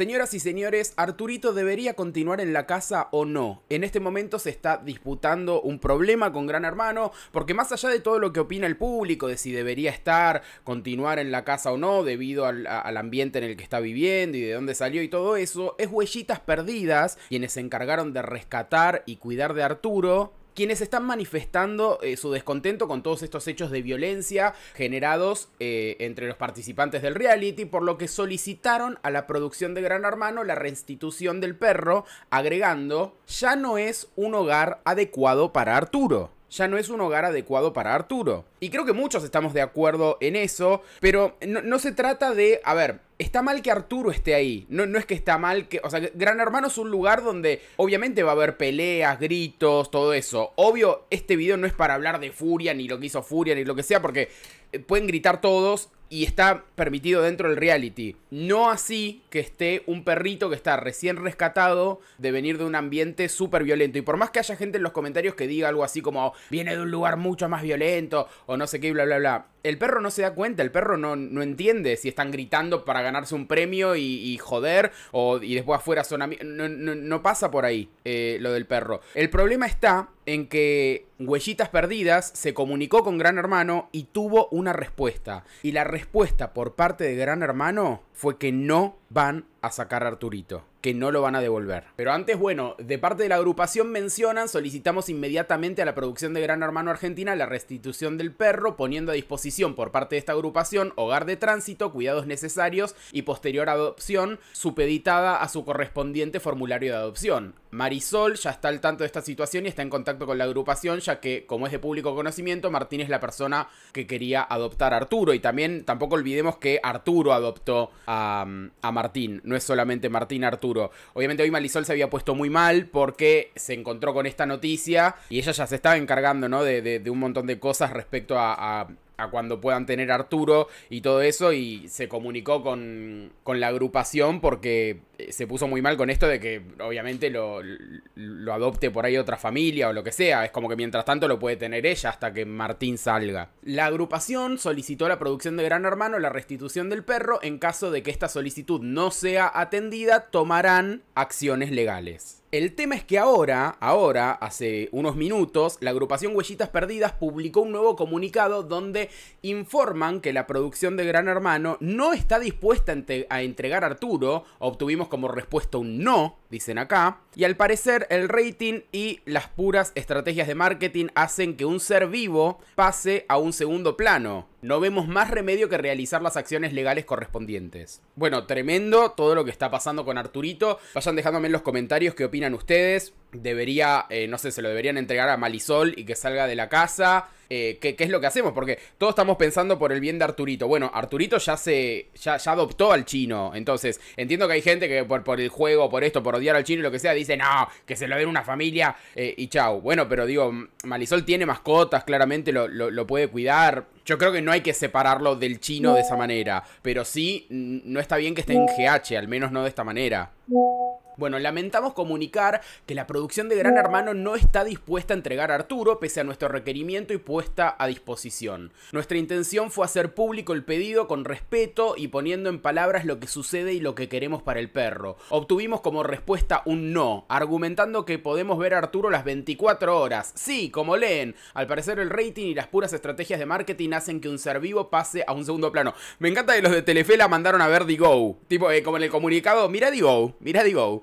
Señoras y señores, ¿Arturito debería continuar en la casa o no? En este momento se está disputando un problema con Gran Hermano, porque más allá de todo lo que opina el público, de si debería estar, continuar en la casa o no, debido al, ambiente en el que está viviendo y de dónde salió y todo eso, es Huellitas Perdidas, quienes se encargaron de rescatar y cuidar de Arturo, quienes están manifestando eh, su descontento con todos estos hechos de violencia generados eh, entre los participantes del reality, por lo que solicitaron a la producción de Gran Hermano la restitución del perro, agregando, ya no es un hogar adecuado para Arturo ya no es un hogar adecuado para Arturo. Y creo que muchos estamos de acuerdo en eso, pero no, no, se trata de, a ver, está mal que Arturo esté ahí. No, no es que está mal que. O sea, Gran Hermano es un lugar donde obviamente va a haber peleas, gritos, todo eso. Obvio, este video no es para hablar de Furia, ni lo que hizo Furia, ni lo que sea, porque eh, pueden gritar todos y está permitido dentro del reality. No así que esté un perrito que está recién rescatado de venir de un ambiente súper violento. Y por más que haya gente en los comentarios que diga algo así como viene de un lugar mucho más violento o no sé qué, bla, bla, bla el perro no se da cuenta, el perro no, entiende si están gritando para ganarse un premio y, joder, o, y después afuera son amigos. No, no, pasa por ahí eh, lo del perro. El problema está en que Huellitas Perdidas se comunicó con Gran Hermano y tuvo una respuesta. Y la respuesta por parte de Gran Hermano fue que no van a sacar a Arturito, que no lo van a devolver. Pero antes, bueno, de parte de la agrupación mencionan, solicitamos inmediatamente a la producción de Gran Hermano Argentina la restitución del perro, poniendo a disposición por parte de esta agrupación hogar de tránsito, cuidados necesarios y posterior adopción, supeditada a su correspondiente formulario de adopción. Marisol ya está al tanto de esta situación y está en contacto con la agrupación, ya que, como es de público conocimiento, Martín es la persona que quería adoptar a Arturo. Y también tampoco olvidemos que Arturo adoptó a, Martín, no es solamente Martín Arturo. Obviamente hoy Malisol se había puesto muy mal porque se encontró con esta noticia y ella ya se estaba encargando, ¿no? De, un montón de cosas respecto a cuando puedan tener Arturo y todo eso. Y se comunicó con, la agrupación porque eh, se puso muy mal con esto de que obviamente lo, lo adopte por ahí otra familia o lo que sea. Es como que mientras tanto lo puede tener ella hasta que Martín salga. La agrupación solicitó a la producción de Gran Hermano la restitución del perro. En caso de que esta solicitud no sea atendida, tomarán acciones legales. El tema es que ahora, ahora, hace unos minutos, la agrupación Huellitas Perdidas publicó un nuevo comunicado donde informan que la producción de Gran Hermano no está dispuesta a entregar a Arturo, obtuvimos como respuesta un no, dicen acá, y al parecer el rating y las puras estrategias de marketing hacen que un ser vivo pase a un segundo plano no vemos más remedio que realizar las acciones legales correspondientes. Bueno, tremendo todo lo que está pasando con Arturito. Vayan dejándome en los comentarios qué opinan ustedes. Debería, eh, no sé, se lo deberían entregar a Malisol y que salga de la casa. Eh, ¿qué, es lo que hacemos? Porque todos estamos pensando por el bien de Arturito. Bueno, Arturito ya se. ya, adoptó al chino. Entonces, entiendo que hay gente que por, por, el juego, por esto, por odiar al chino y lo que sea, dice, no, que se lo den una familia eh, y chau. Bueno, pero digo, Malisol tiene mascotas, claramente lo puede cuidar yo creo que no hay que separarlo del chino de esa manera, pero sí no está bien que esté en GH, al menos no de esta manera. Bueno, lamentamos comunicar que la producción de Gran Hermano no está dispuesta a entregar a Arturo pese a nuestro requerimiento y puesta a disposición. Nuestra intención fue hacer público el pedido con respeto y poniendo en palabras lo que sucede y lo que queremos para el perro. Obtuvimos como respuesta un no, argumentando que podemos ver a Arturo las 24 horas. Sí, como leen. Al parecer el rating y las puras estrategias de marketing hacen que un ser vivo pase a un segundo plano. Me encanta que los de Telefe la mandaron a ver digo Tipo, eh, como en el comunicado, mira digo mira digo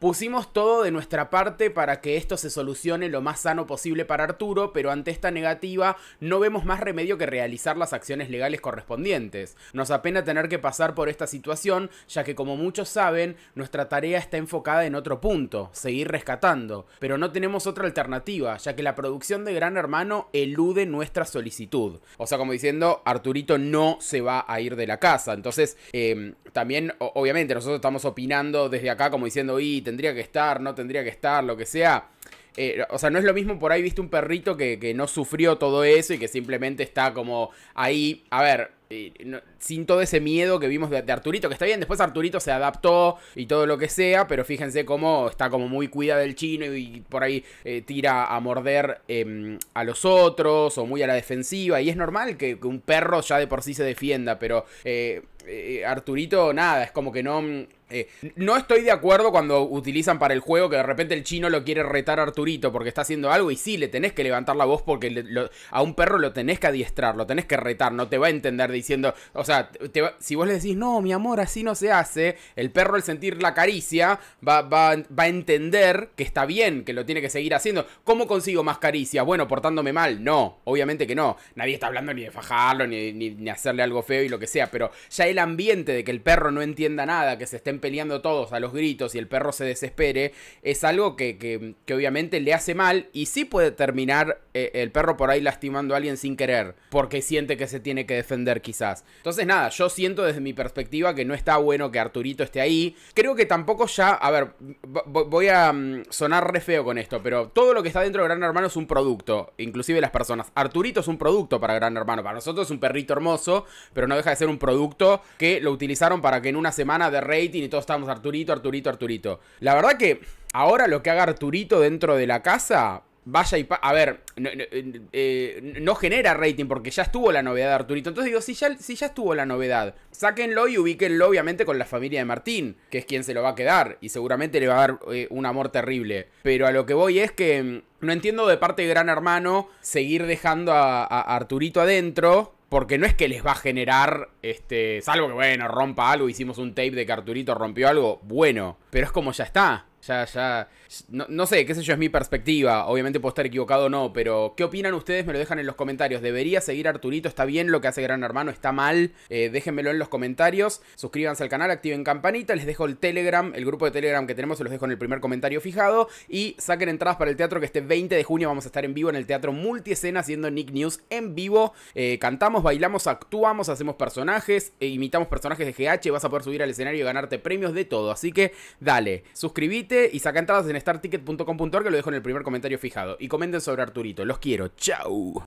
Pusimos todo de nuestra parte para que esto se solucione lo más sano posible para Arturo, pero ante esta negativa no vemos más remedio que realizar las acciones legales correspondientes. Nos apena tener que pasar por esta situación, ya que como muchos saben, nuestra tarea está enfocada en otro punto, seguir rescatando, pero no tenemos otra alternativa, ya que la producción de Gran Hermano elude nuestra solicitud. O sea, como diciendo, Arturito no se va a ir de la casa. Entonces, em, también, obviamente, nosotros estamos opinando desde acá como diciendo, y tendría que estar, no tendría que estar, lo que sea. Eh, o sea, no es lo mismo por ahí, viste, un perrito que, no sufrió todo eso y que simplemente está como ahí, a ver, eh, sin todo ese miedo que vimos de, Arturito, que está bien, después Arturito se adaptó y todo lo que sea, pero fíjense cómo está como muy cuida del chino y, por ahí eh, tira a morder em, a los otros o muy a la defensiva, y es normal que un perro ya de por sí se defienda, pero Arturito, nada, es como que no eh, no estoy de acuerdo cuando utilizan para el juego que de repente el chino lo quiere retar a Arturito porque está haciendo algo y sí, le tenés que levantar la voz porque a un perro lo tenés que adiestrar, lo tenés que retar, no te va a entender diciendo, o sea, si vos le decís, no, mi amor, así no se hace, el perro al sentir la caricia va, a entender que está bien, que lo tiene que seguir haciendo. ¿Cómo consigo más caricias? Bueno, portándome mal, no, obviamente que no. Nadie está hablando ni de fajarlo, ni, ni, hacerle algo feo y lo que sea, pero ya el ambiente de que el perro no entienda nada, que se esté peleando todos a los gritos y el perro se desespere, es algo que, obviamente le hace mal y sí puede terminar eh, el perro por ahí lastimando a alguien sin querer, porque siente que se tiene que defender quizás. Entonces nada, yo siento desde mi perspectiva que no está bueno que Arturito esté ahí. Creo que tampoco ya, a ver, voy a mm, sonar re feo con esto, pero todo lo que está dentro de Gran Hermano es un producto, inclusive las personas. Arturito es un producto para Gran Hermano, para nosotros es un perrito hermoso, pero no deja de ser un producto que lo utilizaron para que en una semana de rating y todos estamos Arturito, Arturito, Arturito. La verdad que ahora lo que haga Arturito dentro de la casa, vaya y... a ver, eh, no, genera rating porque ya estuvo la novedad de Arturito. Entonces digo, si ya, ya estuvo la novedad, sáquenlo y ubíquenlo obviamente con la familia de Martín, que es quien se lo va a quedar y seguramente le va a dar eh, un amor terrible. Pero a lo que voy es que mm, no entiendo de parte de Gran Hermano seguir dejando a Arturito adentro porque no es que les va a generar, este, salvo que bueno, rompa algo, hicimos un tape de que rompió algo, bueno, pero es como ya está. Ya, ya. No, sé, qué sé yo, es mi perspectiva. Obviamente puedo estar equivocado o no, pero ¿qué opinan ustedes? Me lo dejan en los comentarios. ¿Debería seguir Arturito? ¿Está bien lo que hace Gran Hermano? ¿Está mal? Eh, déjenmelo en los comentarios. Suscríbanse al canal, activen campanita. Les dejo el Telegram, el grupo de Telegram que tenemos, se los dejo en el primer comentario fijado. Y saquen entradas para el teatro que este 20 de junio vamos a estar en vivo en el teatro Multiescena haciendo Nick News en vivo. Eh, cantamos, bailamos, actuamos, hacemos personajes, eh, imitamos personajes de GH. Vas a poder subir al escenario y ganarte premios de todo. Así que dale, suscríbete y saca entradas en starticket.com.org que lo dejo en el primer comentario fijado. Y comenten sobre Arturito. Los quiero. Chau.